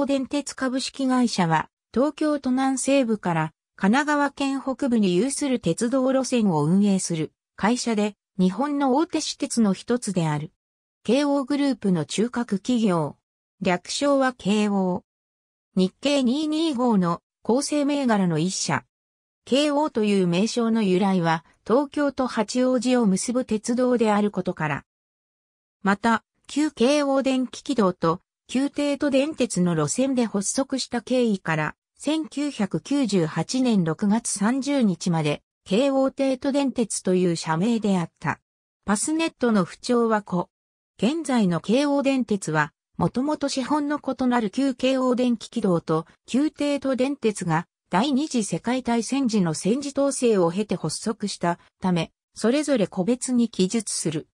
東電鉄株式会社は、東京都南西部から神奈川県北部に有する鉄道路線を運営する会社で、日本の大手私鉄の一つである。慶応グループの中核企業。略称は慶応。日経225の構成銘柄の一社。慶応という名称の由来は、東京と八王子を結ぶ鉄道であることから。また、旧京王電気軌道と宮廷都電鉄の路線で発足した経緯から、1998年6月30日まで、京王帝都電鉄という社名であった。パスネットの不調は子。現在の京王電鉄は、もともと資本の異なる旧京王電気軌道と旧帝都電鉄が第二次世界大戦時の戦時統制を経て発足したため、それぞれ個別に記述する。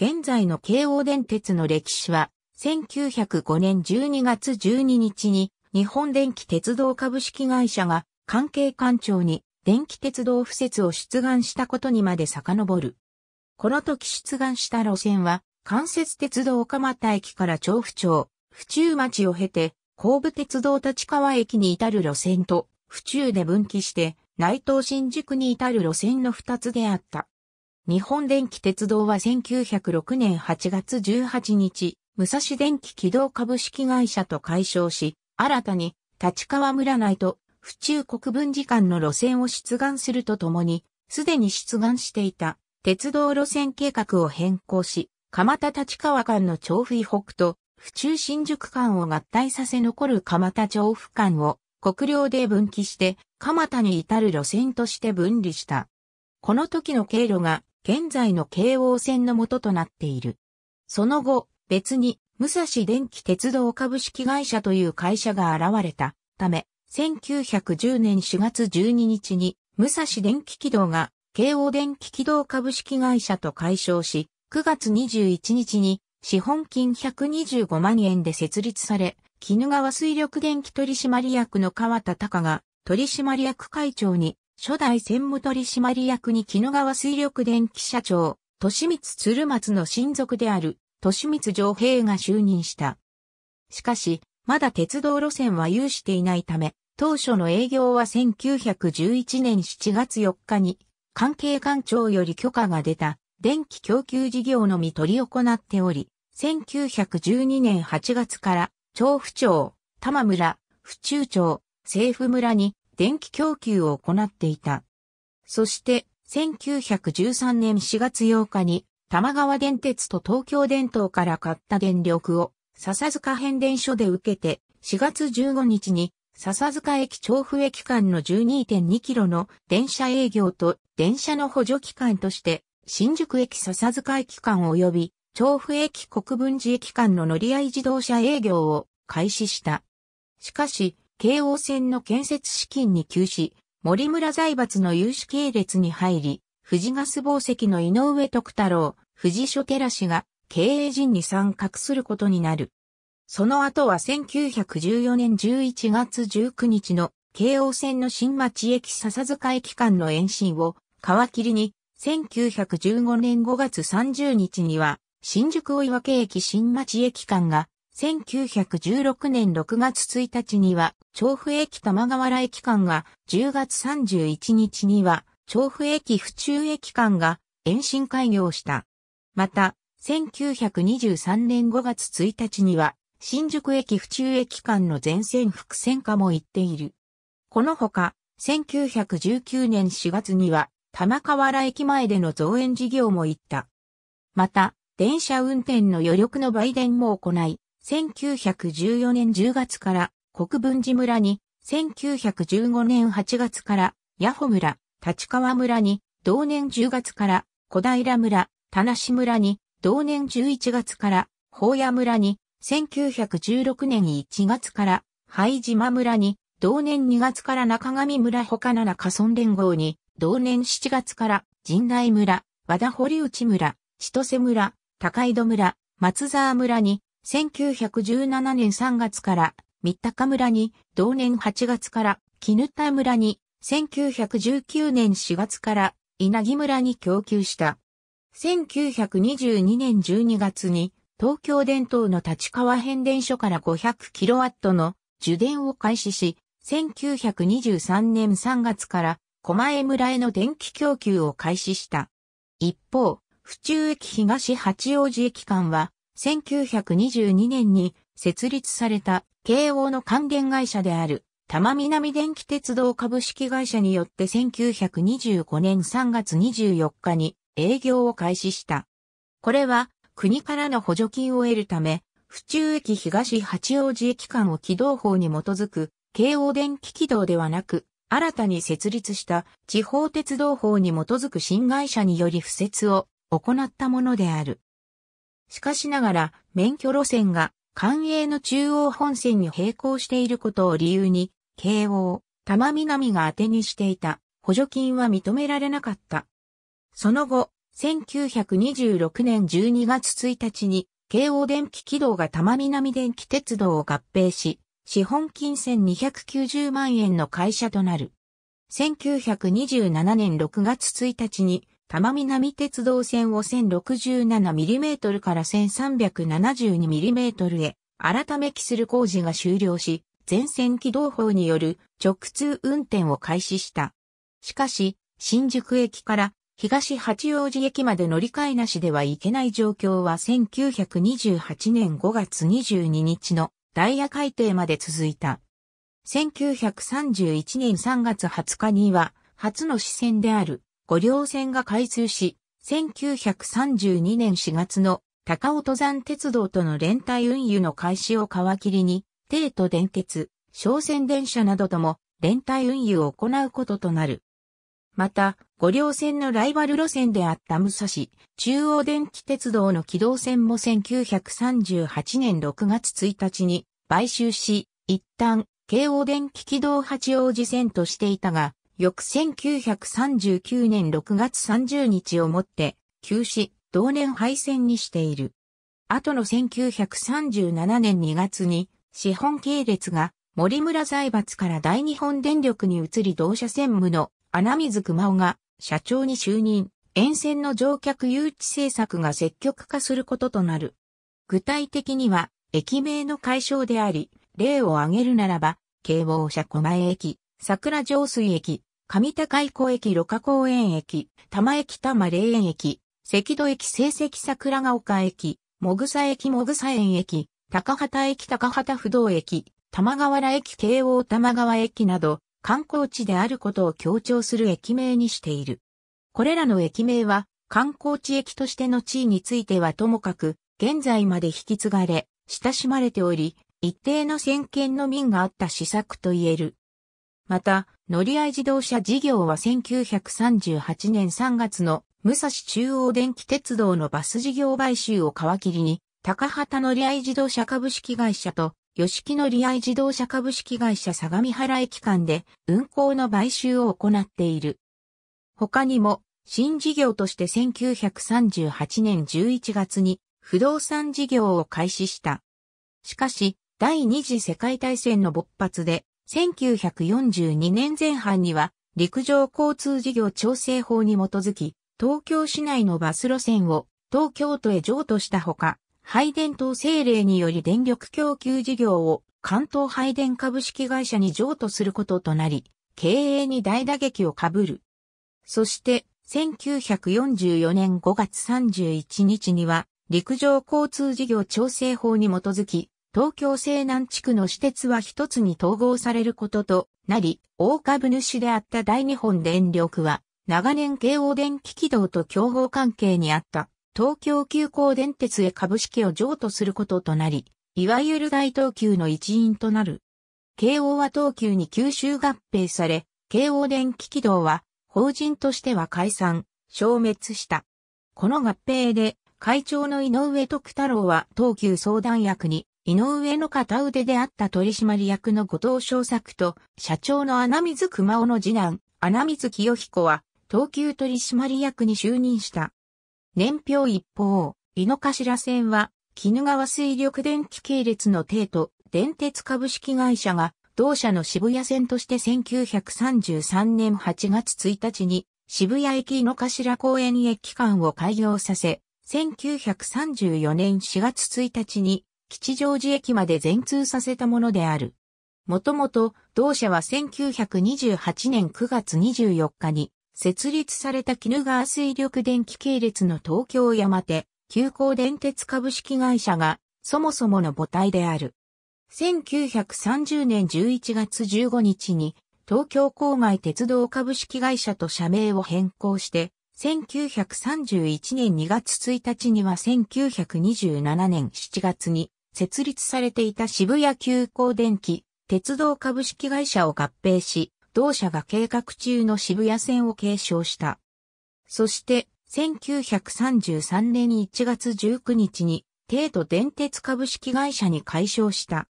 現在の京王電鉄の歴史は、1905年12月12日に日本電気鉄道株式会社が関係官庁に電気鉄道敷設を出願したことにまで遡る。この時出願した路線は関節鉄道蒲田駅から調布町、府中町を経て、神武鉄道立川駅に至る路線と、府中で分岐して、内藤新宿に至る路線の二つであった。日本電気鉄道は1906年8月18日、武蔵電気軌道株式会社と解消し、新たに立川村内と府中国分寺間の路線を出願するとともに、すでに出願していた鉄道路線計画を変更し、蒲田立川間の調布北と府中新宿間を合体させ残る蒲田調布間を国領で分岐して蒲田に至る路線として分離した。この時の経路が現在の京王線の元となっている。その後、別に、武蔵電気鉄道株式会社という会社が現れたため、1910年4月12日に、武蔵電気軌道が、京王電気軌道株式会社と解消し、9月21日に、資本金125万円で設立され、絹川水力電気取締役の川田隆が、取締役会長に、初代専務取締役に絹川水力電気社長、利光鶴松の親族である利光上平が就任した。しかし、まだ鉄道路線は有していないため、当初の営業は1911年7月4日に、関係官庁より許可が出た電気供給事業のみ取り行っており、1912年8月から調布町、多摩村、府中町、政府村に電気供給を行っていた。そして、1913年4月8日に玉川電鉄と東京電灯から買った電力を笹塚変電所で受けて4月15日に笹塚駅調布駅間の12.2キロの電車営業と電車の補助機関として新宿駅笹塚駅間及び調布駅国分寺駅間の乗り合い自動車営業を開始した。しかし、京王線の建設資金に急し、森村財閥の有志系列に入り、富士ガス宝石の井上徳太郎、富士書寺氏が経営陣に参画することになる。その後は1914年11月19日の京王線の新町駅笹塚駅間の延伸を皮切りに1915年5月30日には新宿追分駅新町駅間が1916年6月1日には調布駅玉川原駅間が10月31日には調布駅府中駅間が延伸開業した。また、1923年5月1日には、新宿駅府中駅間の全線複線化も行っている。このほか、1919年4月には、玉川原駅前での増援事業も行った。また、電車運転の余力の売電も行い、1914年10月から国分寺村に、1915年8月から、ヤホ村、立川村に同年10月から小平村、田無村に同年11月から宝屋村に1916年1月から灰島村に同年2月から中上村他ら河村連合に同年7月から神内村、和田堀内村、千歳村、高井戸村、松沢村に1917年3月から三鷹村に同年8月から絹田村に1919年4月から稲城村に供給した。1922年12月に東京電灯の立川変電所から 500kW の受電を開始し、1923年3月から狛江村への電気供給を開始した。一方、府中駅東八王子駅間は、1922年に設立された慶応の関連会社である多摩南電気鉄道株式会社によって1925年3月24日に営業を開始した。これは国からの補助金を得るため、府中駅東八王子駅間を軌道法に基づく京王電気軌道ではなく、新たに設立した地方鉄道法に基づく新会社により付設を行ったものである。しかしながら免許路線が官営の中央本線に並行していることを理由に、京王、多摩南が当てにしていた補助金は認められなかった。その後、1926年12月1日に、京王電気軌道が多摩南電気鉄道を合併し、資本金1290万円の会社となる。1927年6月1日に多摩南鉄道線を 1067mm から 1372mm へ改め期する工事が終了し、全線起動法による直通運転を開始した。しかし、新宿駅から東八王子駅まで乗り換えなしではいけない状況は1928年5月22日のダイヤ改定まで続いた。1931年3月20日には初の支線である五稜線が開通し、1932年4月の高尾登山鉄道との連帯運輸の開始を皮切りに、帝都電鉄、商船電車などとも連帯運輸を行うこととなる。また、五稜線のライバル路線であった武蔵、中央電気鉄道の軌道線も1938年6月1日に買収し、一旦、京王電気軌道八王子線としていたが、翌1939年6月30日をもって、休止、同年廃線にしている。後の1937年2月に、資本系列が森村財閥から大日本電力に移り同社専務の穴水熊尾が社長に就任、沿線の乗客誘致政策が積極化することとなる。具体的には、駅名の解消であり、例を挙げるならば、京王車小江駅、桜上水駅、上高井湖駅六花公園駅、多摩駅多摩霊園駅、赤戸駅成績桜ヶ丘駅、もぐさ駅もぐさ園駅、高畑駅高畑不動駅、玉川原駅京王玉川駅など、観光地であることを強調する駅名にしている。これらの駅名は、観光地駅としての地位についてはともかく、現在まで引き継がれ、親しまれており、一定の先見の民があった施策と言える。また、乗り合い自動車事業は1938年3月の武蔵中央電気鉄道のバス事業買収を皮切りに、高畑乗り合い自動車株式会社と吉木乗り合い自動車株式会社相模原駅間で運行の買収を行っている。他にも、新事業として1938年11月に不動産事業を開始した。しかし、第二次世界大戦の勃発で1942年前半には陸上交通事業調整法に基づき、東京市内のバス路線を東京都へ譲渡したほか、配電等政令により電力供給事業を関東配電株式会社に譲渡することとなり、経営に大打撃をかぶる。そして、1944年5月31日には、陸上交通事業調整法に基づき、東京西南地区の私鉄は一つに統合されることとなり、大株主であった大日本電力は、長年京王電気軌道と競合関係にあった東京急行電鉄へ株式を譲渡することとなり、いわゆる大東急の一員となる。京王は東急に吸収合併され、京王電気軌道は法人としては解散、消滅した。この合併で会長の井上徳太郎は東急相談役に井上の片腕であった取締役の後藤翔作と社長の穴水熊尾の次男、穴水清彦は、東急取締役に就任した。年表一方、井の頭線は、絹川水力電気系列の帝都、電鉄株式会社が、同社の渋谷線として1933年8月1日に、渋谷駅井の頭公園駅間を開業させ、1934年4月1日に吉祥寺駅まで全通させたものである。もともと、同社は1928年9月24日に、設立された鬼怒川水力電気系列の東京山手、急行電鉄株式会社が、そもそもの母体である。1930年11月15日に、東京郊外鉄道株式会社と社名を変更して、1931年2月1日には1927年7月に設立されていた渋谷急行電気、鉄道株式会社を合併し、同社が計画中の渋谷線を継承した。そして、1933年1月19日に、帝都電鉄株式会社に解消した。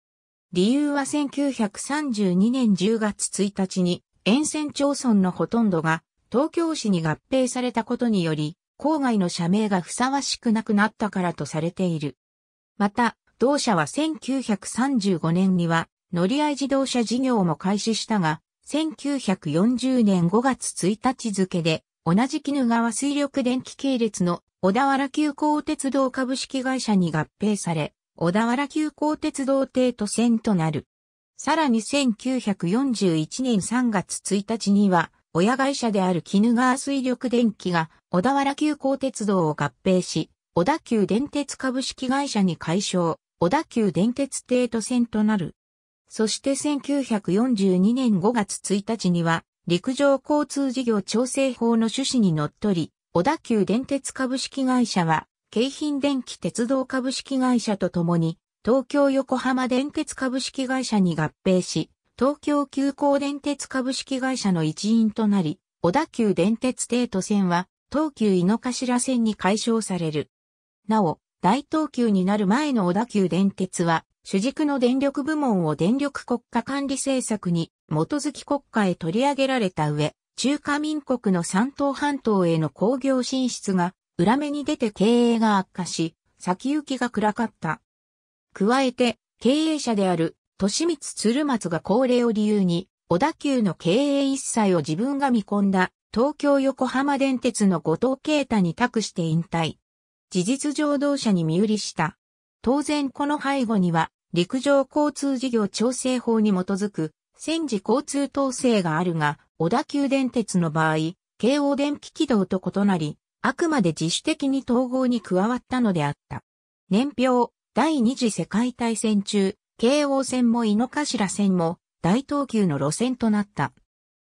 理由は1932年10月1日に、沿線町村のほとんどが東京市に合併されたことにより、郊外の社名がふさわしくなくなったからとされている。また、同社は1935年には乗り合い自動車事業も開始したが、1940年5月1日付で、同じ鬼怒川水力電気系列の小田原急行鉄道株式会社に合併され、小田原急行鉄道帝都線となる。さらに1941年3月1日には、親会社である鬼怒川水力電気が小田原急行鉄道を合併し、小田急電鉄株式会社に改称。小田急電鉄帝都線となる。そして1942年5月1日には、陸上交通事業調整法の趣旨にのっとり、小田急電鉄株式会社は、京浜電気鉄道株式会社とともに、東京横浜電鉄株式会社に合併し、東京急行電鉄株式会社の一員となり、小田急電鉄帝都線は、東急井の頭線に解消される。なお、大東急になる前の小田急電鉄は、主軸の電力部門を電力国家管理政策に基づき国家へ取り上げられた上、中華民国の山東半島への工業進出が裏目に出て経営が悪化し、先行きが暗かった。加えて、経営者である、利光鶴松が高齢を理由に、小田急の経営一切を自分が見込んだ、東京横浜電鉄の後藤啓太に託して引退。事実上同社に身売りした。当然この背後には、陸上交通事業調整法に基づく、戦時交通統制があるが、小田急電鉄の場合、京王電気軌道と異なり、あくまで自主的に統合に加わったのであった。年表、第二次世界大戦中、京王線も井の頭線も大東急の路線となった。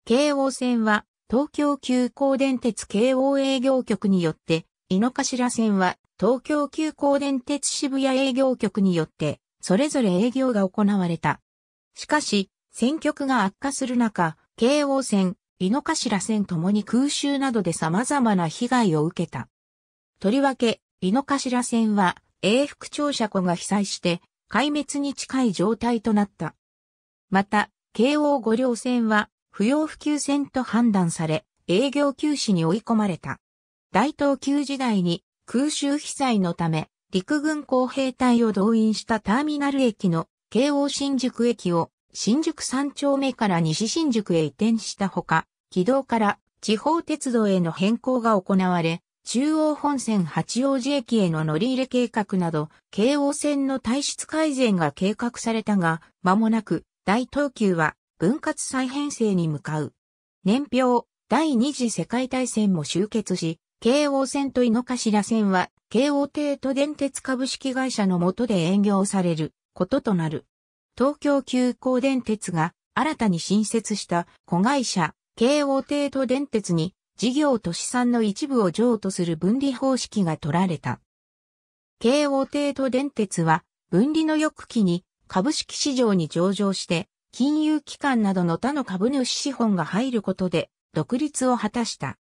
京王線は東京急行電鉄京王営業局によって井の頭線は東京急行電鉄渋谷営業局によってそれぞれ営業が行われた。しかし、戦局が悪化する中、京王線、井の頭線ともに空襲などで様々な被害を受けた。とりわけ、井の頭線は永福庁舎庫が被災して壊滅に近い状態となった。また、京王五両線は不要不急線と判断され、営業休止に追い込まれた。大東急時代に空襲被災のため陸軍工兵隊を動員したターミナル駅の京王新宿駅を新宿三丁目から西新宿へ移転したほか、軌道から地方鉄道への変更が行われ、中央本線八王子駅への乗り入れ計画など、京王線の体質改善が計画されたが、間もなく大東急は分割再編成に向かう。年表、第二次世界大戦も終結し、京王線と井の頭線は、京王帝都電鉄株式会社の下で営業されることとなる。東京急行電鉄が新たに新設した子会社、京王帝都電鉄に事業と資産の一部を譲渡する分離方式が取られた。京王帝都電鉄は分離の翌期に株式市場に上場して、金融機関などの他の株主資本が入ることで独立を果たした。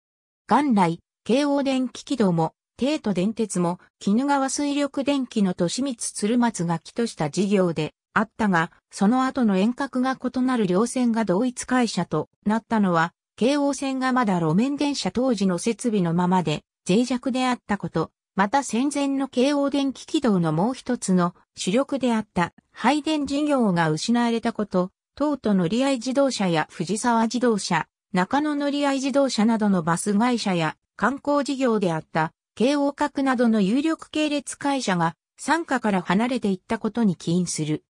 元来、京王電気軌道も、帝都電鉄も、鬼怒川水力電気の都市光鶴松が起とした事業であったが、その後の遠隔が異なる両線が同一会社となったのは、京王線がまだ路面電車当時の設備のままで脆弱であったこと、また戦前の京王電気軌道のもう一つの主力であった配電事業が失われたこと、東都乗合自動車や藤沢自動車、中野乗り合い自動車などのバス会社や観光事業であった京王閣などの有力系列会社が参加から離れていったことに起因する。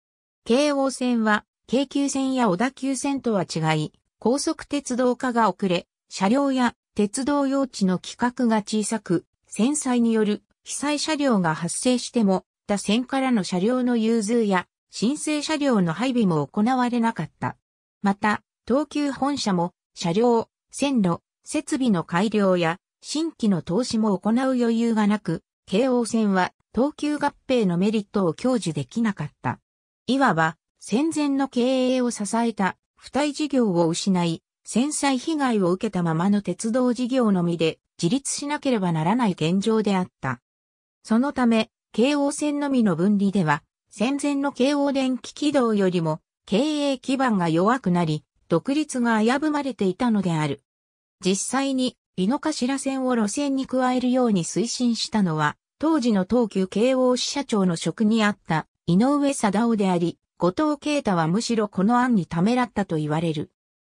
京王線は京急線や小田急線とは違い、高速鉄道化が遅れ、車両や鉄道用地の規格が小さく、戦災による被災車両が発生しても、他線からの車両の融通や申請車両の配備も行われなかった。また、東急本社も車両、線路、設備の改良や新規の投資も行う余裕がなく、京王線は東急合併のメリットを享受できなかった。いわば戦前の経営を支えた付帯事業を失い、戦災被害を受けたままの鉄道事業のみで自立しなければならない現状であった。そのため、京王線のみの分離では、戦前の京王電気軌道よりも経営基盤が弱くなり、独立が危ぶまれていたのである。実際に、井の頭線を路線に加えるように推進したのは、当時の東急慶応支社長の職にあった井上貞夫であり、後藤慶太はむしろこの案にためらったと言われる。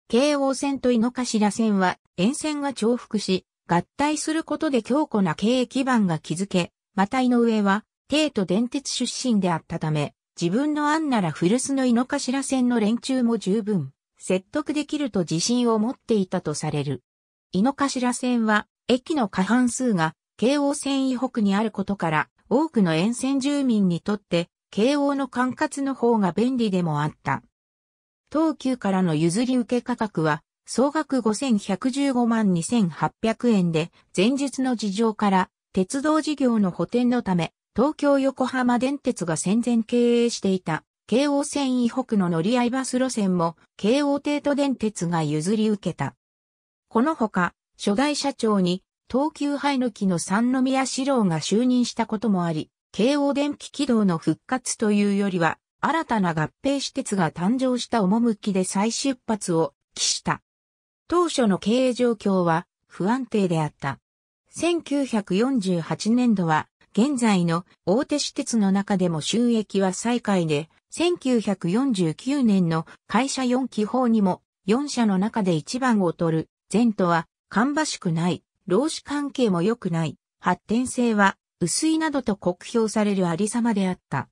京王線と井の頭線は沿線が重複し、合体することで強固な経営基盤が築け、また井上は、帝都電鉄出身であったため、自分の案なら古巣の井の頭線の連中も十分、説得できると自信を持っていたとされる。井の頭線は、駅の過半数が、京王線以北にあることから、多くの沿線住民にとって、京王の管轄の方が便利でもあった。東急からの譲り受け価格は、総額5115万2800円で、前述の事情から、鉄道事業の補填のため、東京横浜電鉄が戦前経営していた京王線以北の乗り合いバス路線も京王帝都電鉄が譲り受けた。このほか、初代社長に東急ハイの木の三宮四郎が就任したこともあり、京王電気軌道の復活というよりは、新たな合併施設が誕生した趣で再出発を期した。当初の経営状況は不安定であった。1948年度は現在の大手私鉄の中でも収益は最下位で1949年の会社4期法にも、4社の中で一番を取る、前途は、芳しくない、労使関係も良くない、発展性は、薄いなどと酷評されるありさまであった。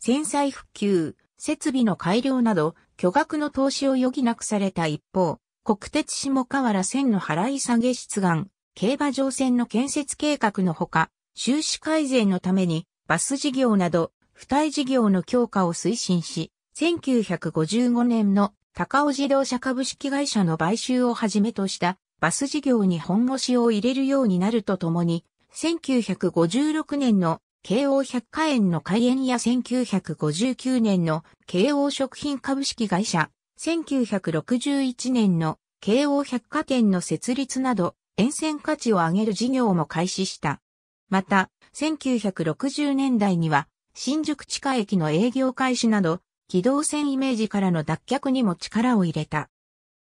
戦災復旧、設備の改良など、巨額の投資を余儀なくされた一方、国鉄下河原線の払い下げ出願、競馬場線の建設計画のほか、収支改善のために、バス事業など、二重事業の強化を推進し、1955年の高尾自動車株式会社の買収をはじめとしたバス事業に本腰を入れるようになるとともに、1956年の京王百貨園の開園や1959年の京王食品株式会社、1961年の京王百貨店の設立など、沿線価値を上げる事業も開始した。また、1960年代には、新宿地下駅の営業開始など、機動船イメージからの脱却にも力を入れた。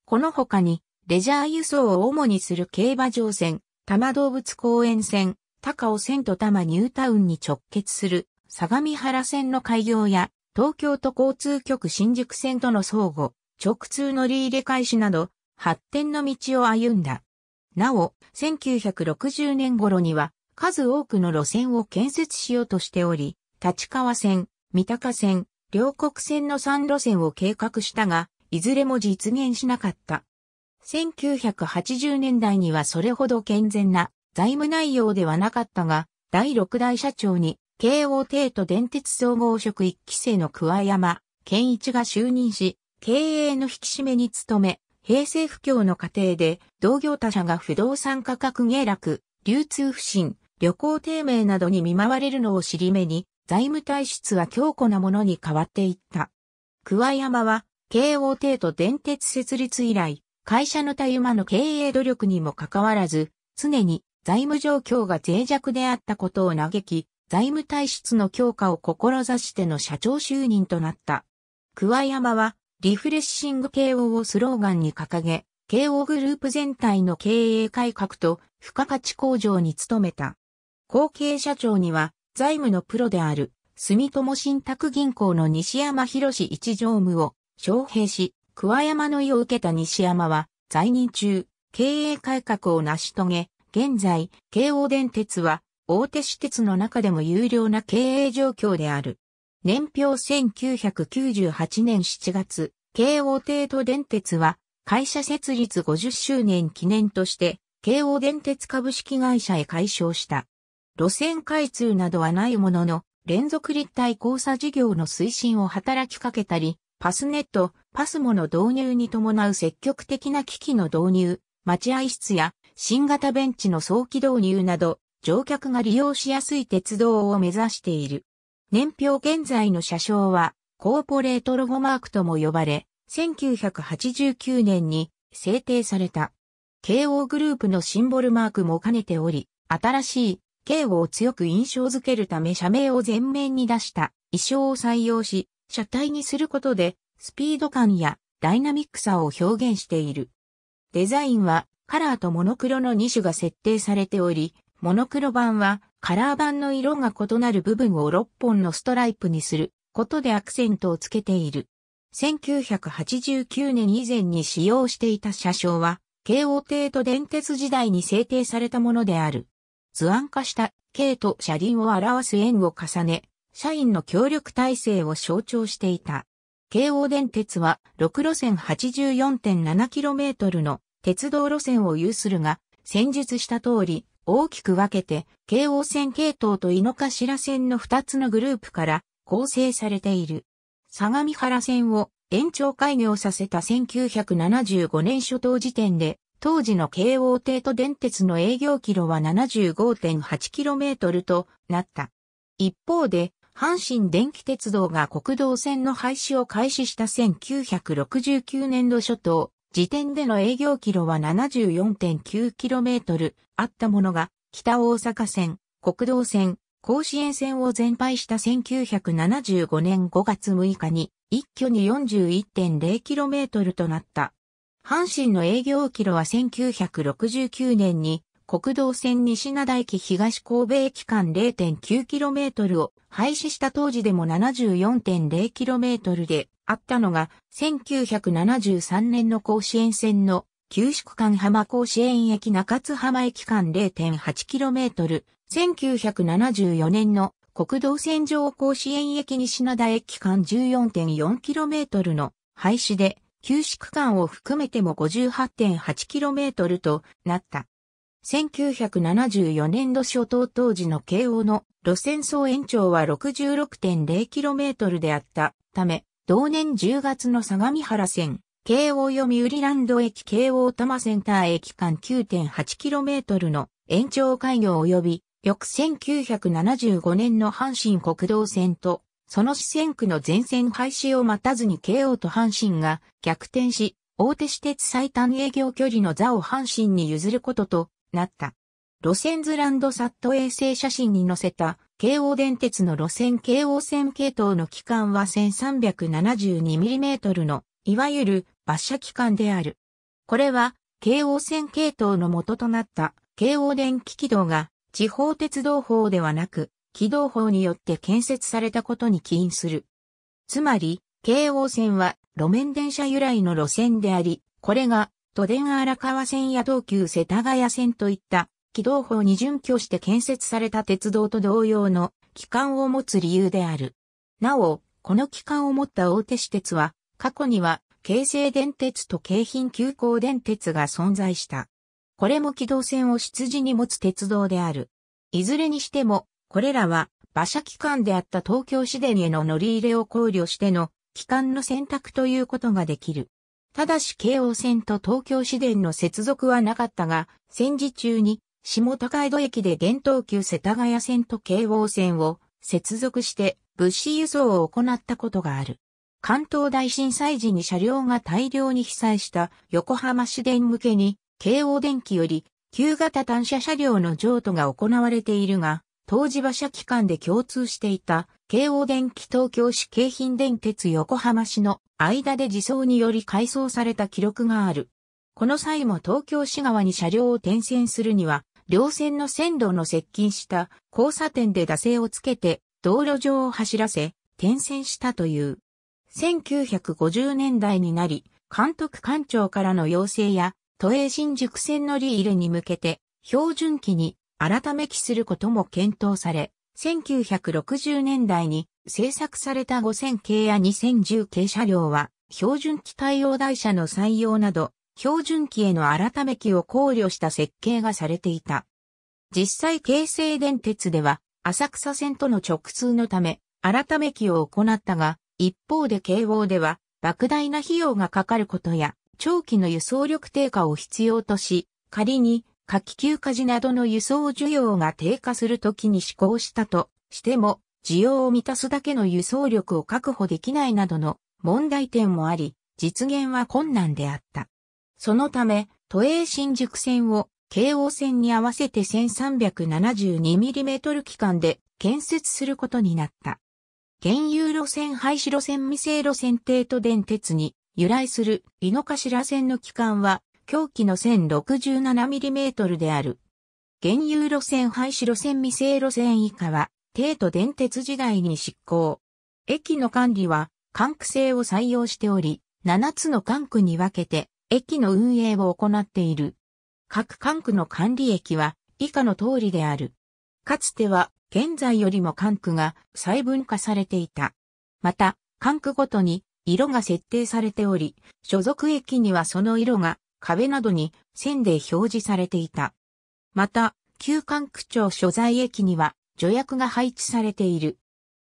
この他に、レジャー輸送を主にする競馬場線、多摩動物公園線、高尾線と多摩ニュータウンに直結する相模原線の開業や、東京都交通局新宿線との相互、直通乗り入れ開始など、発展の道を歩んだ。なお、1960年頃には、数多くの路線を建設しようとしており、立川線、三鷹線、両国線の3路線を計画したが、いずれも実現しなかった。1980年代にはそれほど健全な財務内容ではなかったが、第6代社長に、京王帝都電鉄総合職1期生の桑山健一が就任し、経営の引き締めに努め、平成不況の過程で、同業他社が不動産価格下落、流通不振、旅行低迷などに見舞われるのを尻目に、財務体質は強固なものに変わっていった。桑山は、慶応帝都電鉄設立以来、会社のたゆまの経営努力にもかかわらず、常に財務状況が脆弱であったことを嘆き、財務体質の強化を志しての社長就任となった。桑山は、リフレッシング慶応をスローガンに掲げ、慶応グループ全体の経営改革と付加価値向上に努めた。後継社長には、財務のプロである、住友信託銀行の西山博一常務を招聘し、桑山の意を受けた西山は、在任中、経営改革を成し遂げ、現在、京王電鉄は、大手私鉄の中でも有料な経営状況である。年表1998年7月、京王帝都電鉄は、会社設立50周年記念として、京王電鉄株式会社へ解消した。路線開通などはないものの、連続立体交差事業の推進を働きかけたり、パスネット、パスモの導入に伴う積極的な機器の導入、待合室や新型ベンチの早期導入など、乗客が利用しやすい鉄道を目指している。年表現在の車掌は、コーポレートロゴマークとも呼ばれ、1989年に制定された。慶応グループのシンボルマークも兼ねており、新しい警護を強く印象づけるため社名を前面に出した衣装を採用し、車体にすることで、スピード感やダイナミックさを表現している。デザインはカラーとモノクロの2種が設定されており、モノクロ版はカラー版の色が異なる部分を6本のストライプにすることでアクセントをつけている。1989年以前に使用していた車掌は、京王帝都電鉄時代に制定されたものである。図案化した K と車輪を表す円を重ね、社員の協力体制を象徴していた。京王電鉄は6路線 84.7km の鉄道路線を有するが、先述した通り、大きく分けて、京王線系統と井の頭線の2つのグループから構成されている。相模原線を延長開業させた1975年初頭時点で、当時の京王帝都電鉄の営業キロは 75.8km となった。一方で、阪神電気鉄道が国道線の廃止を開始した1969年度初頭、時点での営業キロは 74.9km あったものが、北大阪線、国道線、甲子園線を全廃した1975年5月6日に、一挙に 41.0km となった。阪神の営業キロは1969年に国道線西灘駅東神戸駅間 0.9km を廃止した当時でも 74.0km であったのが1973年の甲子園線の旧宿間浜甲子園駅中津浜駅間 0.8km、1974年の国道線上甲子園駅西灘駅間 14.4km の廃止で旧市区間を含めても 58.8km となった。1974年度初頭当時の京王の路線総延長は 66.0km であったため、同年10月の相模原線、京王読売ランド駅京王多摩センター駅間 9.8km の延長開業及び、翌1975年の阪神国道線とその四川区の全線廃止を待たずに KO と阪神が逆転し、大手私鉄最短営業距離の座を阪神に譲ることとなった。路線図ランドサット衛星写真に載せた京王電鉄の路線京王線系統の期間は 1372mm のいわゆる馬車期間である。これは京王線系統の元となった京王電気軌道が地方鉄道法ではなく軌道法によって建設されたことに起因する。つまり、京王線は路面電車由来の路線であり、これが都電荒川線や東急世田谷線といった軌道法に準拠して建設された鉄道と同様の機関を持つ理由である。なお、この機関を持った大手私鉄は、過去には京成電鉄と京浜急行電鉄が存在した。これも軌道線を出自に持つ鉄道である。いずれにしても、これらは馬車機関であった東京市電への乗り入れを考慮しての機関の選択ということができる。ただし京王線と東京市電の接続はなかったが、戦時中に下高井戸駅で伝統級世田谷線と京王線を接続して物資輸送を行ったことがある。関東大震災時に車両が大量に被災した横浜市電向けに京王電機より旧型単車車両の譲渡が行われているが、当時馬車機関で共通していた、京王電気東京市京浜電鉄横浜市の間で自走により改装された記録がある。この際も東京市側に車両を転線するには、両線の線路の接近した交差点で惰性をつけて道路上を走らせ、転線したという。1950年代になり、監督官庁からの要請や、都営新宿線乗り入れに向けて、標準機に改め期することも検討され、1960年代に製作された5000系や2010系車両は、標準機対応台車の採用など、標準機への改め機を考慮した設計がされていた。実際京成電鉄では、浅草線との直通のため、改め機を行ったが、一方で京王では、莫大な費用がかかることや、長期の輸送力低下を必要とし、仮に夏季休暇時などの輸送需要が低下するときに施行したとしても、需要を満たすだけの輸送力を確保できないなどの問題点もあり、実現は困難であった。そのため、都営新宿線を京王線に合わせて 1372mm 期間で建設することになった。原有路線廃止路線未成路線帝都電鉄に由来する井の頭線の期間は狂気の 1067mm である。現有路線廃止路線未成路線以下は、帝都電鉄時代に執行。駅の管理は、管区制を採用しており、7つの管区に分けて、駅の運営を行っている。各管区の管理駅は、以下の通りである。かつては、現在よりも管区が細分化されていた。また、管区ごとに色が設定されており、所属駅にはその色が壁などに線で表示されていた。また、旧管区庁所在駅には助役が配置されている。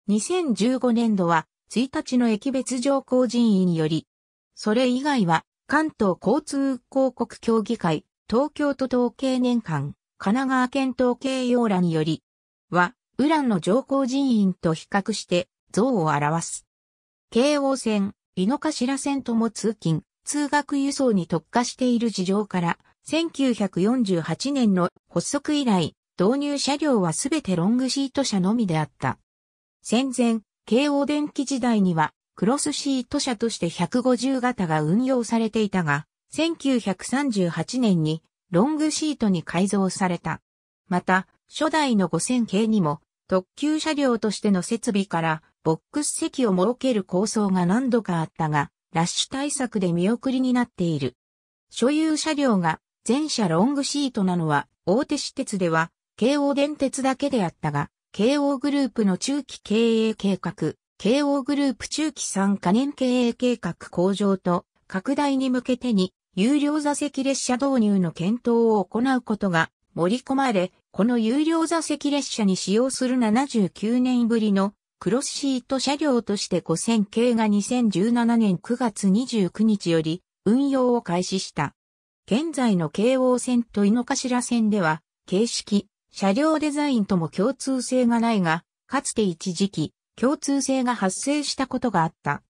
2015年度は1日の駅別乗降人員により、それ以外は関東交通広告協議会、東京都統計年間、神奈川県統計要らにより、は、ウランの乗降人員と比較して像を表す。京王線、井の頭線とも通勤、通学輸送に特化している事情から、1948年の発足以来、導入車両はすべてロングシート車のみであった。戦前、京王電機時代には、クロスシート車として150型が運用されていたが、1938年にロングシートに改造された。また、初代の5000系にも、特急車両としての設備から、ボックス席を設ける構想が何度かあったが、ラッシュ対策で見送りになっている。所有車両が全車ロングシートなのは大手私鉄では京王電鉄だけであったが、京王グループの中期経営計画、京王グループ中期3加年経営計画向上と拡大に向けてに有料座席列車導入の検討を行うことが盛り込まれ、この有料座席列車に使用する79年ぶりのクロスシート車両として5000系が2017年9月29日より運用を開始した。現在の京王線と井の頭線では、形式、車両デザインとも共通性がないが、かつて一時期、共通性が発生したことがあった。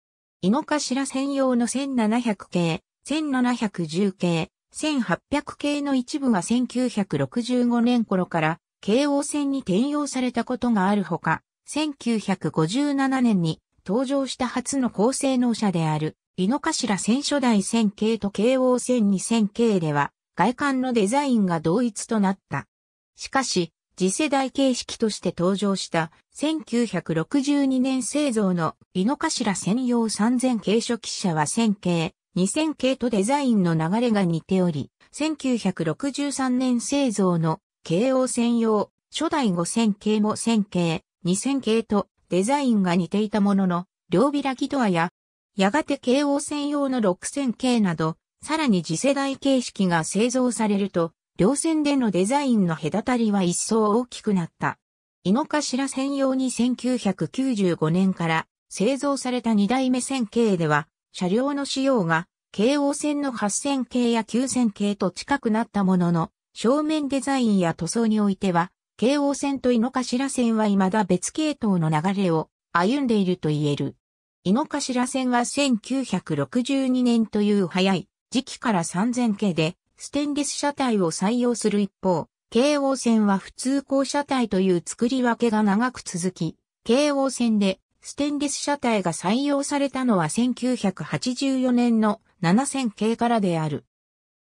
井の頭専用の1700系、1710系、1800系の一部が1965年頃から、京王線に転用されたことがあるほか、1957年に登場した初の高性能車である、井の頭線初代線系と京王線2線系では、外観のデザインが同一となった。しかし、次世代形式として登場した1962年製造の井の頭専用3000系初期車は1000系、2000系とデザインの流れが似ており、1963年製造の京王専用初代5000系も1000系、2000系とデザインが似ていたものの、両開きドアや、やがて京王線用の6000系など、さらに次世代形式が製造されると、両線でのデザインの隔たりは一層大きくなった。井の頭専用に1995年から製造された2代目線系では、車両の仕様が京王線の8000系や9000系と近くなったものの、正面デザインや塗装においては、京王線と井の頭線は未だ別系統の流れを歩んでいると言える。井の頭線は1962年という早い時期から3000系でステンレス車体を採用する一方、京王線は普通高車体という作り分けが長く続き、京王線でステンレス車体が採用されたのは1984年の7000系からである。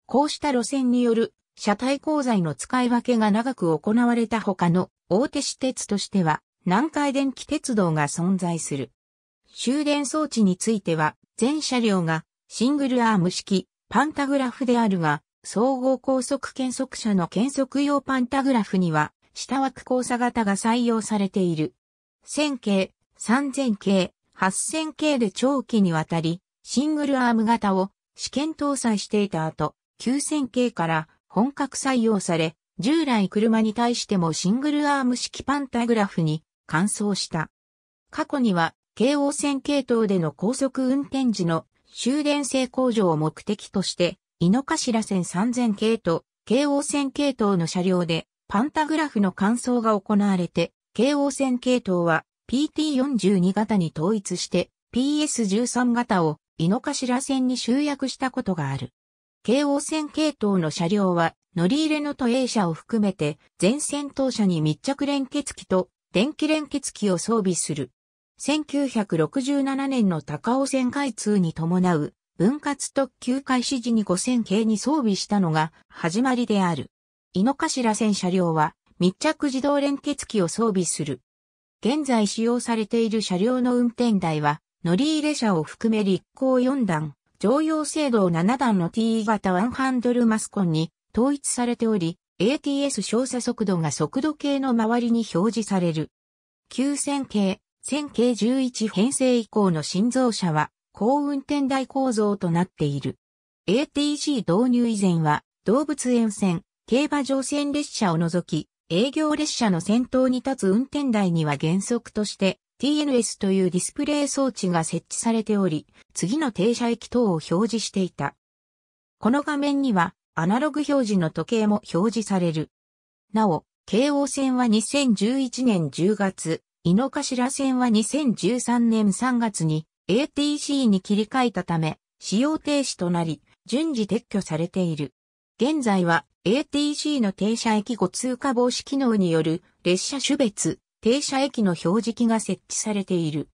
こうした路線による車体鋼材の使い分けが長く行われた他の大手私鉄としては南海電気鉄道が存在する。終電装置については全車両がシングルアーム式パンタグラフであるが、総合高速検測車の検測用パンタグラフには下枠交差型が採用されている。1000系、3000系、8000系で長期にわたりシングルアーム型を試験搭載していた後、9000系から本格採用され、従来車に対してもシングルアーム式パンタグラフに換装した。過去には、京王線系統での高速運転時の終電性向上を目的として、井の頭線3000系統、京王線系統の車両でパンタグラフの換装が行われて、京王線系統は PT42 型に統一して PS13 型を井の頭線に集約したことがある。京王線系統の車両は乗り入れの都営車を含めて全線当車に密着連結機と電気連結機を装備する。1967年の高尾線開通に伴う分割特急開始時に5000系に装備したのが始まりである。井の頭線車両は密着自動連結機を装備する。現在使用されている車両の運転台は乗り入れ車を含め立行4段、常用制動7段の T 型ワンハンドルマスコンに統一されており、ATS 照射速度が速度計の周りに表示される。9000系、1000系11編成以降の新造車は、高運転台構造となっている。ATC 導入以前は、動物園線、競馬乗船列車を除き、営業列車の先頭に立つ運転台には原則として、TNS というディスプレイ装置が設置されており、次の停車駅等を表示していた。この画面には、アナログ表示の時計も表示される。なお、京王線は2011年10月、井の頭線は2013年3月に ATC に切り替えたため、使用停止となり、順次撤去されている。現在は ATC の停車駅後通過防止機能による列車種別、停車駅の表示器が設置されている。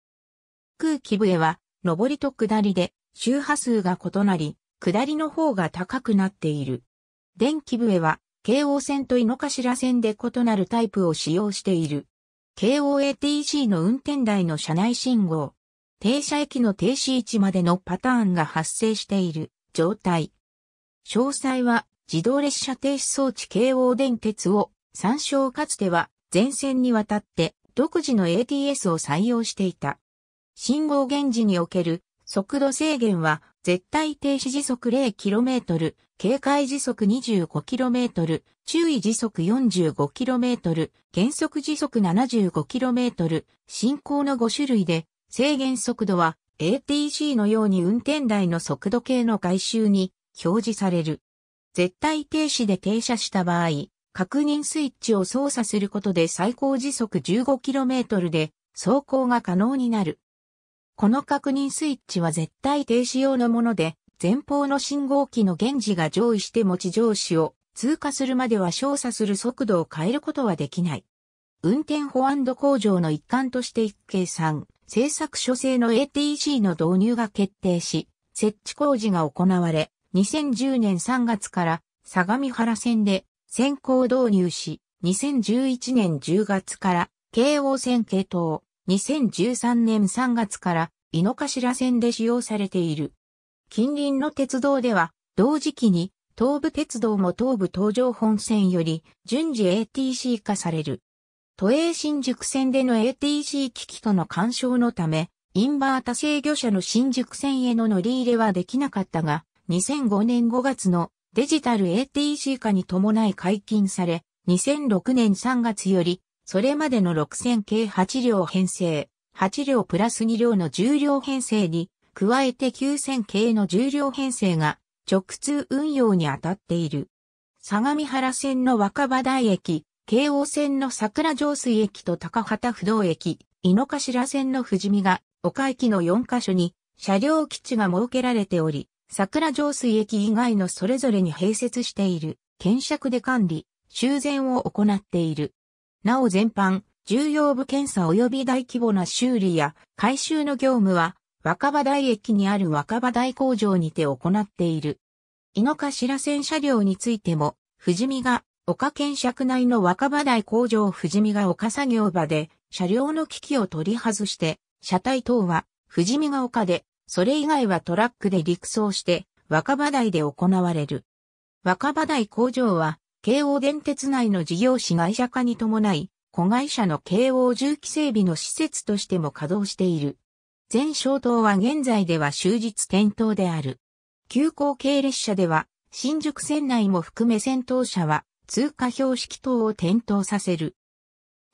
空気笛は、上りと下りで周波数が異なり、下りの方が高くなっている。電気笛は、京王線と井の頭線で異なるタイプを使用している。京王 ATC の運転台の車内信号。停車駅の停止位置までのパターンが発生している状態。詳細は自動列車停止装置京王電鉄を参照かつては全線にわたって独自の ATS を採用していた。信号源時における速度制限は絶対停止時速 0km、警戒時速 25km、注意時速 45km、減速時速 75km、進行の5種類で制限速度は ATC のように運転台の速度計の外周に表示される。絶対停止で停車した場合、確認スイッチを操作することで最高時速 15km で走行が可能になる。この確認スイッチは絶対停止用のもので、前方の信号機の現時が上位して持ち上司を通過するまでは照射する速度を変えることはできない。運転保安度向上の一環として一計算、製作所製の ATC の導入が決定し、設置工事が行われ、2010年3月から相模原線で先行導入し、2011年10月から京王線系統、2013年3月から井の頭線で使用されている。近隣の鉄道では、同時期に東武鉄道も東武東上本線より順次 ATC 化される。都営新宿線での ATC 機器との干渉のため、インバータ制御車の新宿線への乗り入れはできなかったが、2005年5月のデジタル ATC 化に伴い解禁され、2006年3月より、それまでの6000系8両編成、8両プラス2両の10両編成に、加えて9000系の10両編成が直通運用に当たっている。相模原線の若葉台駅、京王線の桜上水駅と高畑不動駅、井の頭線の富士見が、岡駅の4カ所に車両基地が設けられており、桜上水駅以外のそれぞれに併設している、検釈で管理、修繕を行っている。なお全般、重要部検査及び大規模な修理や改修の業務は、若葉台駅にある若葉台工場にて行っている。井の頭線車両についても、富士見が、丘県尺内の若葉台工場富士見が丘作業場で、車両の機器を取り外して、車体等は、富士見が丘で、それ以外はトラックで陸送して若葉台で行われる。若葉台工場は、京王電鉄内の事業士会社化に伴い、子会社の京王重機整備の施設としても稼働している。全商島は現在では終日点灯である。急行系列車では、新宿線内も含め先頭車は、通過標識等を点灯させる。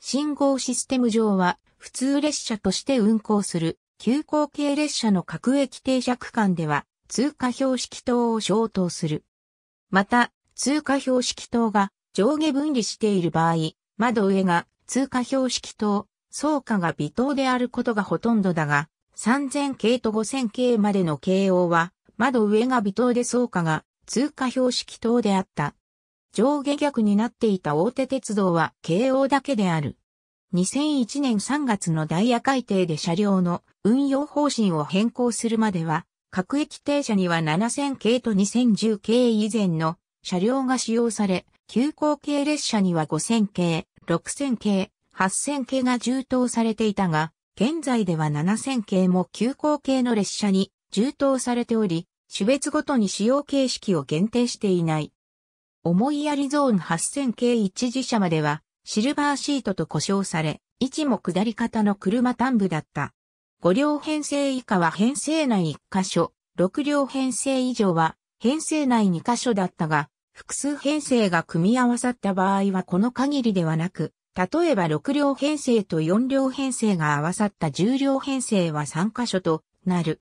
信号システム上は、普通列車として運行する急行系列車の各駅停車区間では、通過標識灯を消灯する。また、通過標識灯が上下分離している場合、窓上が通過標識灯、倉下が微灯であることがほとんどだが、3000系と5000系までの慶応は、窓上が微灯で倉下が通過標識灯であった。上下逆になっていた大手鉄道は慶応だけである。2001年3月のダイヤ改定で車両の運用方針を変更するまでは、各駅停車には7000系と2010系以前の車両が使用され、急行系列車には5000系、6000系、8000系が充当されていたが、現在では7000系も急行系の列車に充当されており、種別ごとに使用形式を限定していない。思いやりゾーン8000系一時車までは、シルバーシートと呼称され、位置も下り方の車単部だった。5両編成以下は編成内1箇所、6両編成以上は編成内2箇所だったが、複数編成が組み合わさった場合はこの限りではなく、例えば6両編成と4両編成が合わさった10両編成は3箇所となる。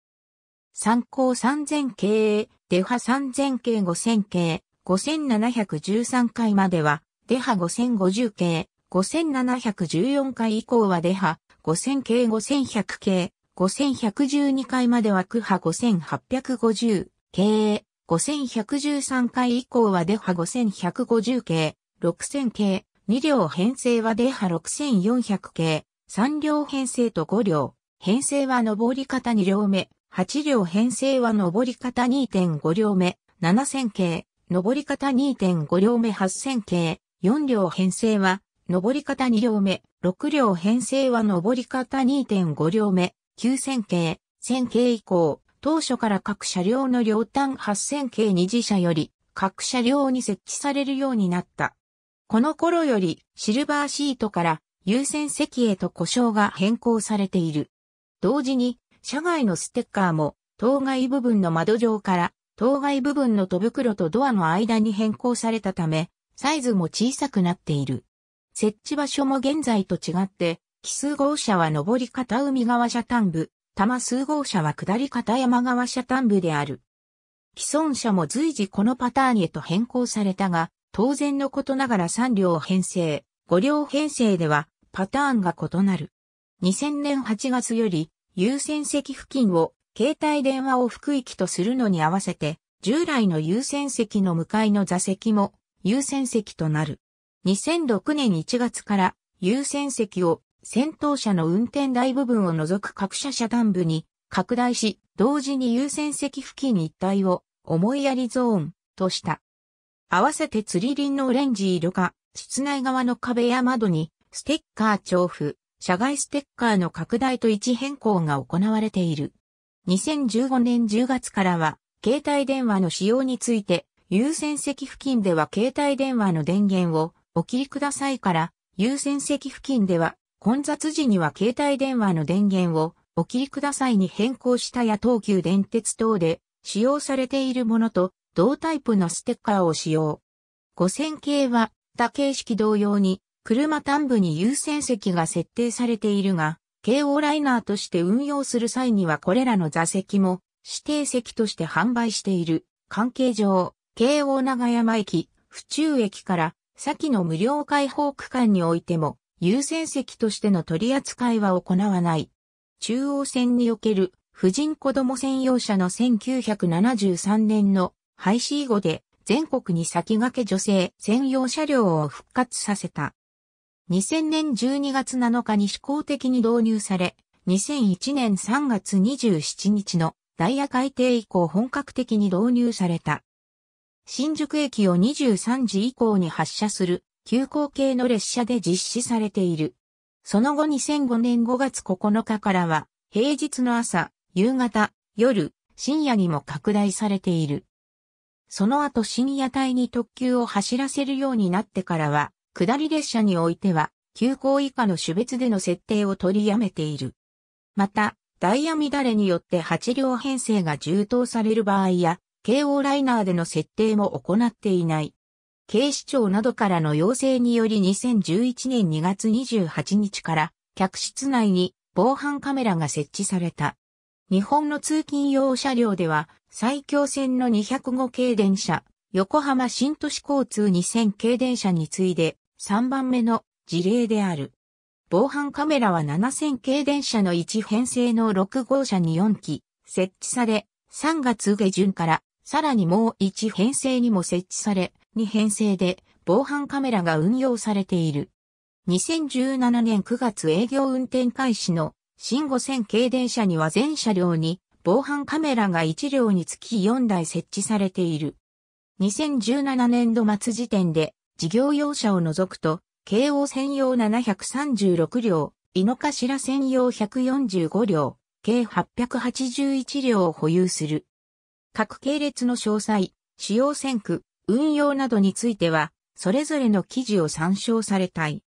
参考3000系、デファ3000系5000系、5713回まではデハ5050系、5714回以降はデハ5000系5100系、5112回まではクハ5850系、5113回以降はデハ5150系、6000系、2両編成はデハ6400系、3両編成と5両、編成は上り方2両目、8両編成は上り方2.5両目、7000系、上り方2.5両目8000系、4両編成は、上り方2両目、6両編成は上り方2.5両目、9000系、1000系以降、当初から各車両の両端8000系2次車より、各車両に設置されるようになった。この頃より、シルバーシートから優先席へと故障が変更されている。同時に、車外のステッカーも、当該部分の窓上から、当該部分の戸袋とドアの間に変更されたため、サイズも小さくなっている。設置場所も現在と違って、奇数号車は上り片海側車端部、多摩数号車は下り片山側車端部である。既存車も随時このパターンへと変更されたが、当然のことながら3両編成、5両編成ではパターンが異なる。2000年8月より優先席付近を携帯電話を福域とするのに合わせて、従来の優先席の向かいの座席も優先席となる。2006年1月から優先席を先頭車の運転台部分を除く各車社団部に拡大し、同時に優先席付近一帯を思いやりゾーンとした。合わせて釣り輪のオレンジ色が室内側の壁や窓にステッカー調布、社外ステッカーの拡大と位置変更が行われている。2015年10月からは携帯電話の使用について優先席付近では携帯電話の電源をお切りくださいから、優先席付近では混雑時には携帯電話の電源をお切りくださいに変更したや東急電鉄等で使用されているものと同タイプのステッカーを使用。5000系は他形式同様に車端部に優先席が設定されているが、京王ライナーとして運用する際にはこれらの座席も指定席として販売している関係上、京王長山駅、府中駅から先の無料開放区間においても優先席としての取り扱いは行わない。中央線における婦人子供専用車の1973年の廃止以後で全国に先駆け女性専用車両を復活させた。2000年12月7日に試行的に導入され、2001年3月27日のダイヤ改定以降本格的に導入された。新宿駅を23時以降に発車する急行系の列車で実施されている。その後2005年5月9日からは平日の朝、夕方、夜、深夜にも拡大されている。その後深夜帯に特急を走らせるようになってからは、下り列車においては、急行以下の種別での設定を取りやめている。また、ダイヤ乱れによって8両編成が充当される場合や、KO ライナーでの設定も行っていない。警視庁などからの要請により2011年2月28日から客室内に防犯カメラが設置された。日本の通勤用車両では埼京線の205系電車、横浜新都市交通2000系電車に次いで3番目の事例である。防犯カメラは7000系電車の1編成の6号車に4機設置され、3月下旬からさらにもう1編成にも設置され、2編成で防犯カメラが運用されている。2017年9月営業運転開始の新五線軽系電車には全車両に防犯カメラが1両につき4台設置されている。2017年度末時点で事業用車を除くと、京王専用736両、井の頭専用145両、計881両を保有する。各系列の詳細、使用選区、運用などについては、それぞれの記事を参照されたい。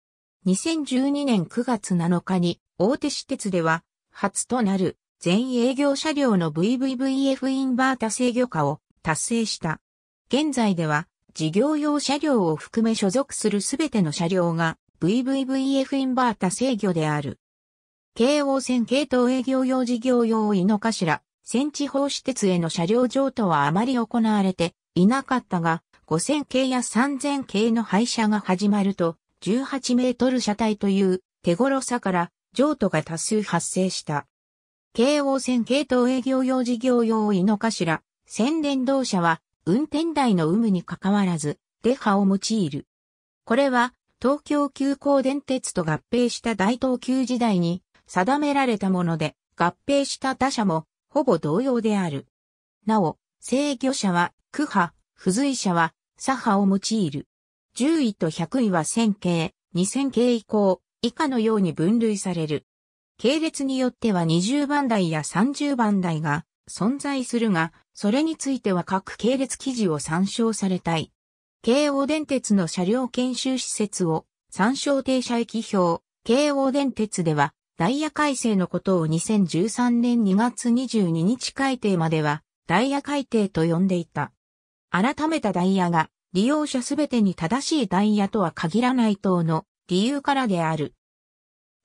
2012年9月7日に、大手私鉄では、初となる全営業車両の VVVF インバータ制御化を達成した。現在では、事業用車両を含め所属するすべての車両が VVVF インバータ制御である。京王線系統営業用事業用井の頭、戦地方私鉄への車両譲渡はあまり行われていなかったが、5000系や3000系の廃車が始まると、18メートル車体という手頃さから譲渡が多数発生した。京王線系統営業用事業用井の頭、宣伝動車は運転台の有無に関わらず、出ハを用いる。これは、東京急行電鉄と合併した大東急時代に定められたもので、合併した他社もほぼ同様である。なお、制御者は、区派、付随者は、左派を用いる。10位と100位は1000系、2000系以降、以下のように分類される。系列によっては20番台や30番台が存在するが、それについては各系列記事を参照されたい。京王電鉄の車両研修施設を参照停車駅表、京王電鉄ではダイヤ改正のことを2013年2月22日改定までは、ダイヤ改定と呼んでいた。改めたダイヤが、利用者すべてに正しいダイヤとは限らない等の理由からである。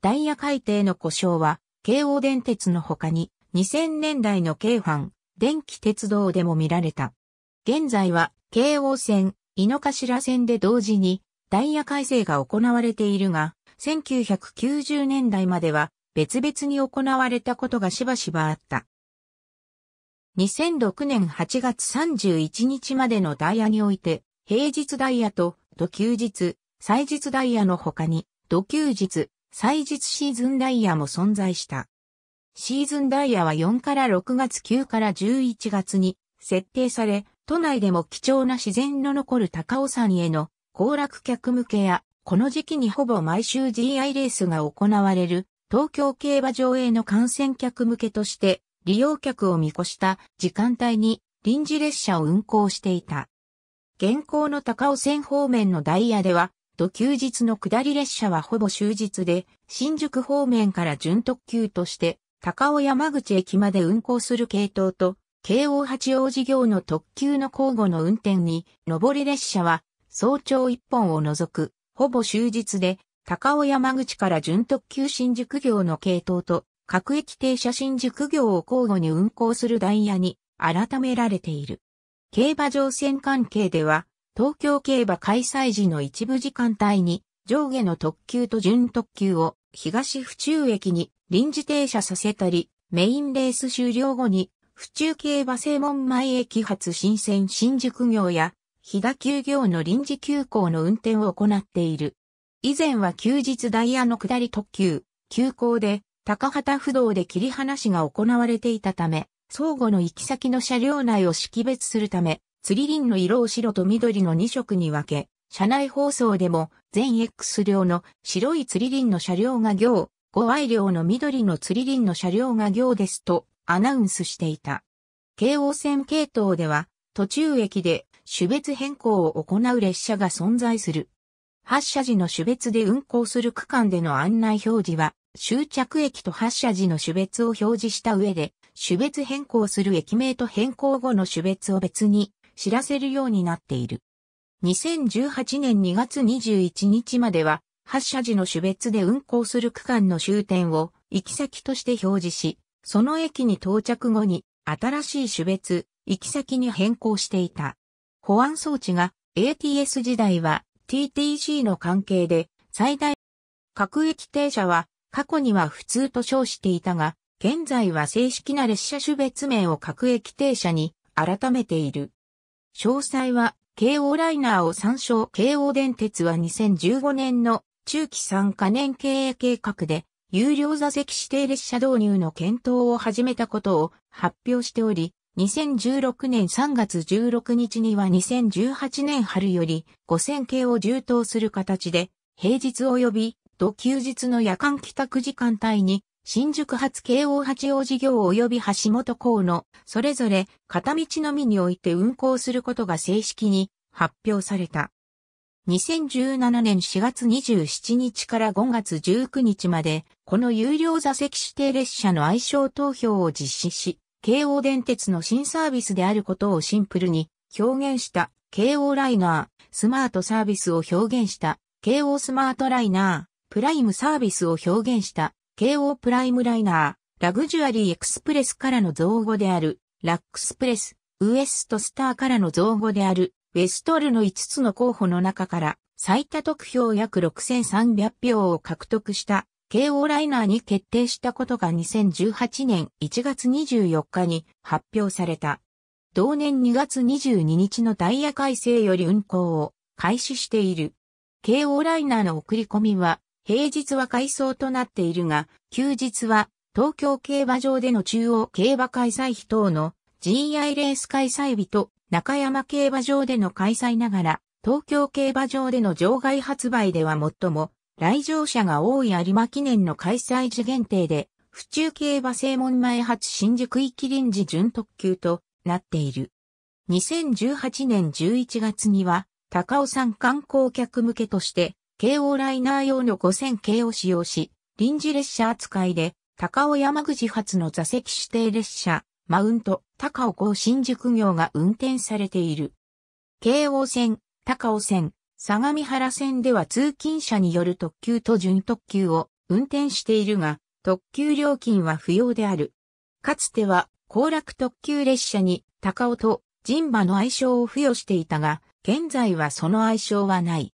ダイヤ改定の故障は、京王電鉄の他に、2000年代の京阪、電気鉄道でも見られた。現在は、京王線、井の頭線で同時に、ダイヤ改正が行われているが、1990年代までは別々に行われたことがしばしばあった。2006年8月31日までのダイヤにおいて、平日ダイヤと土休日、祭日ダイヤの他に、土休日、祭日シーズンダイヤも存在した。シーズンダイヤは4から6月9から11月に設定され、都内でも貴重な自然の残る高尾山への行楽客向けやこの時期にほぼ毎週 GI レースが行われる東京競馬場への観戦客向けとして利用客を見越した時間帯に臨時列車を運行していた。現行の高尾線方面のダイヤでは、土休日の下り列車はほぼ終日で、新宿方面から準特急として、高尾山口駅まで運行する系統と、京王八王子業の特急の交互の運転に、上り列車は、早朝一本を除く、ほぼ終日で、高尾山口から準特急新宿業の系統と、各駅停車新宿業を交互に運行するダイヤに改められている。競馬乗船関係では、東京競馬開催時の一部時間帯に上下の特急と準特急を東府中駅に臨時停車させたり、メインレース終了後に府中競馬正門前駅発新線新宿業や日騨休業の臨時急行の運転を行っている。以前は休日ダイヤの下り特急、急行で、高畑不動で切り離しが行われていたため、相互の行き先の車両内を識別するため、釣り輪の色を白と緑の2色に分け、車内放送でも全 X 両の白い釣り輪の車両が行、5 y 両の緑の釣り輪の車両が行ですとアナウンスしていた。京王線系統では途中駅で種別変更を行う列車が存在する。発車時の種別で運行する区間での案内表示は、終着駅と発車時の種別を表示した上で、種別変更する駅名と変更後の種別を別に知らせるようになっている。2018年2月21日までは、発車時の種別で運行する区間の終点を行き先として表示し、その駅に到着後に新しい種別、行き先に変更していた。保安装置が ATS 時代は TTC の関係で最大各駅停車は過去には普通と称していたが、現在は正式な列車種別名を各駅停車に改めている。詳細は、京王ライナーを参照京王電鉄は2015年の中期3カ年経営計画で、有料座席指定列車導入の検討を始めたことを発表しており、2016年3月16日には2018年春より5000系を充当する形で、平日及び土休日の夜間帰宅時間帯に、新宿発京王八王子業及び橋本港の、それぞれ片道のみにおいて運行することが正式に発表された。2017年4月27日から5月19日まで、この有料座席指定列車の愛称投票を実施し、京王電鉄の新サービスであることをシンプルに表現した京王ライナー、スマートサービスを表現した京王スマートライナー、プライムサービスを表現した京王プライムライナー、ラグジュアリーエクスプレスからの造語であるラックスプレス、ウエストスターからの造語であるウェストルの5つの候補の中から最多得票約6300票を獲得した京王ライナーに決定したことが2018年1月24日に発表された。同年2月22日のダイヤ改正より運行を開始している。京王ライナーの送り込みは、平日は改装となっているが、休日は東京競馬場での中央競馬開催日等の GI レース開催日と中山競馬場での開催ながら、東京競馬場での場外発売では最も来場者が多い有馬記念の開催時限定で、府中競馬正門前発新宿行き臨時準特急となっている。2018年11月には、高尾山観光客向けとして、京王ライナー用の5000系を使用し、臨時列車扱いで、高尾山口発の座席指定列車、マウント、高尾高新宿業が運転されている。京王線、高尾線、相模原線では通勤者による特急と準特急を運転しているが、特急料金は不要である。かつては、高楽特急列車に高尾と神馬の愛称を付与していたが、現在はその愛称はない。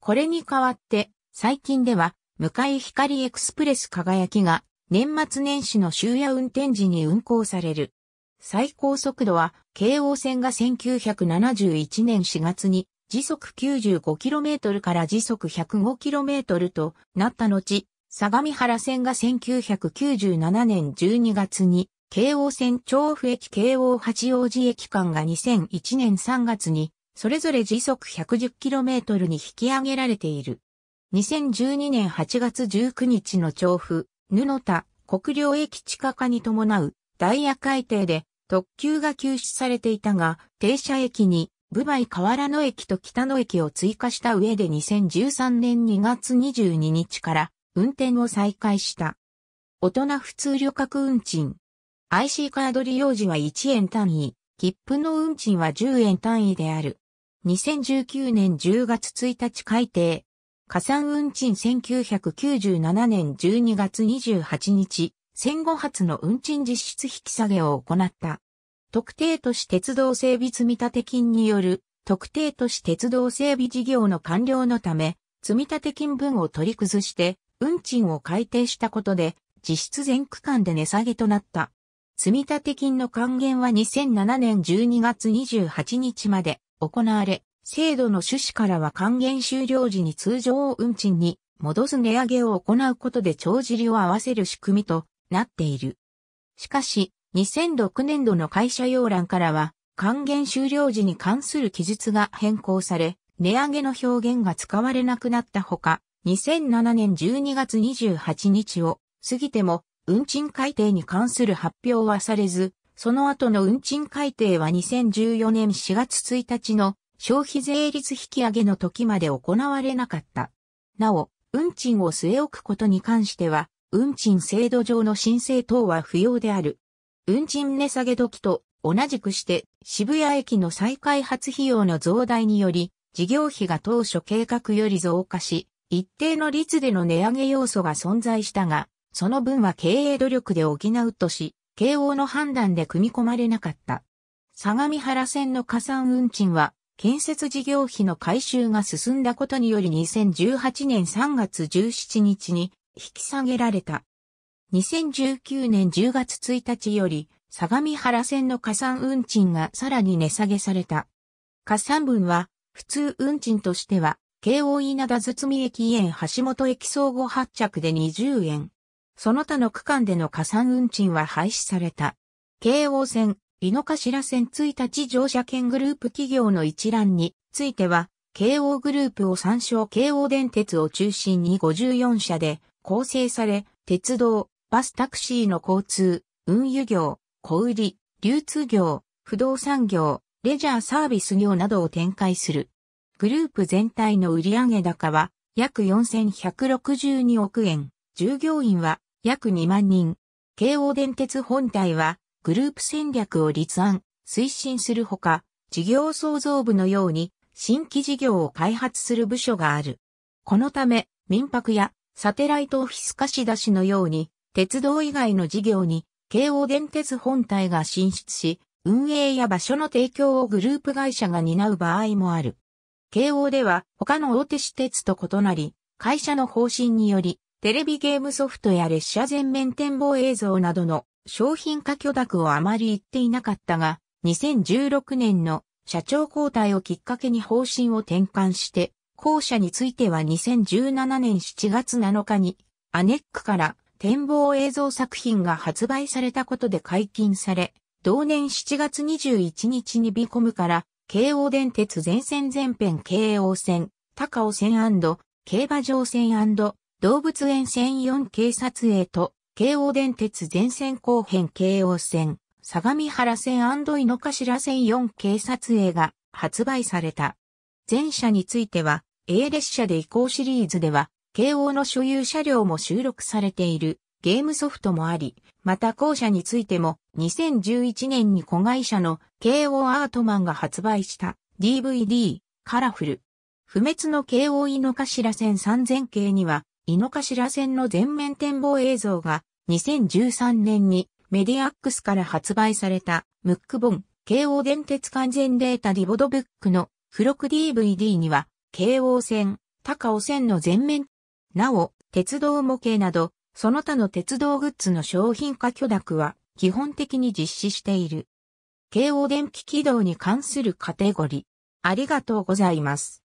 これに代わって、最近では、向井光エクスプレス輝きが、年末年始の終夜運転時に運行される。最高速度は、京王線が1971年4月に時速 95km から時速 105km となった後、相模原線が1997年12月に、京王線調布駅京王八王子駅間が2001年3月に、それぞれ時速 110km に引き上げられている。2012年8月19日の調布、布田、国領駅地下化に伴うダイヤ改定で特急が休止されていたが、停車駅にブバイ河原野駅と北野駅を追加した上で2013年2月22日から運転を再開した。大人普通旅客運賃。IC カード利用時は1円単位、切符の運賃は10円単位である。2019年10月1日改定。加算運賃1997年12月28日、戦後初の運賃実質引き下げを行った。特定都市鉄道整備積立金による特定都市鉄道整備事業の完了のため、積立金分を取り崩して、運賃を改定したことで、実質全区間で値下げとなった。積立金の還元は2007年12月28日まで行われ、制度の趣旨からは還元終了時に通常運賃に戻す値上げを行うことで帳尻を合わせる仕組みとなっている。しかし、2006年度の会社要欄からは、還元終了時に関する記述が変更され、値上げの表現が使われなくなったほか、2007年12月28日を過ぎても、運賃改定に関する発表はされず、その後の運賃改定は2014年4月1日の消費税率引き上げの時まで行われなかった。なお、運賃を据え置くことに関しては、運賃制度上の申請等は不要である。運賃値下げ時と同じくして渋谷駅の再開発費用の増大により事業費が当初計画より増加し一定の率での値上げ要素が存在したがその分は経営努力で補うとし慶応の判断で組み込まれなかった。相模原線の加算運賃は建設事業費の回収が進んだことにより2018年3月17日に引き下げられた。2019年10月1日より、相模原線の加算運賃がさらに値下げされた。加算分は、普通運賃としては、京王稲田堤駅園橋本駅総合発着で20円。その他の区間での加算運賃は廃止された。京王線、井の頭線1日乗車券グループ企業の一覧については、京王グループを参照京王電鉄を中心に54社で構成され、鉄道、バスタクシーの交通、運輸業、小売、流通業、不動産業、レジャーサービス業などを展開する。グループ全体の売上高は約4162億円、従業員は約2万人。京王電鉄本体はグループ戦略を立案、推進するほか、事業創造部のように新規事業を開発する部署がある。このため、民泊やサテライトオフィス貸し出しのように、鉄道以外の事業に、京王電鉄本体が進出し、運営や場所の提供をグループ会社が担う場合もある。慶応では他の大手私鉄と異なり、会社の方針により、テレビゲームソフトや列車全面展望映像などの商品化許諾をあまり言っていなかったが、2016年の社長交代をきっかけに方針を転換して、後者については2017年7月7日に、アネックから展望映像作品が発売されたことで解禁され、同年7月21日にビコムから、京王電鉄全線全編京王線、高尾線競馬場線動物園線4警察へと、京王電鉄全線後編京王線、相模原線井の頭線4警察へが発売された。前者については、A 列車で移行シリーズでは、慶応の所有車両も収録されているゲームソフトもあり、また後者についても2011年に子会社の慶応アートマンが発売した DVD カラフル。不滅の慶応井の頭線3000系には井の頭線の全面展望映像が2013年にメディアックスから発売されたムック本慶応電鉄完全データリボドブックの付録 DVD には慶応線、高尾線の全面なお、鉄道模型など、その他の鉄道グッズの商品化許諾は基本的に実施している。京王電気軌道に関するカテゴリー。ありがとうございます。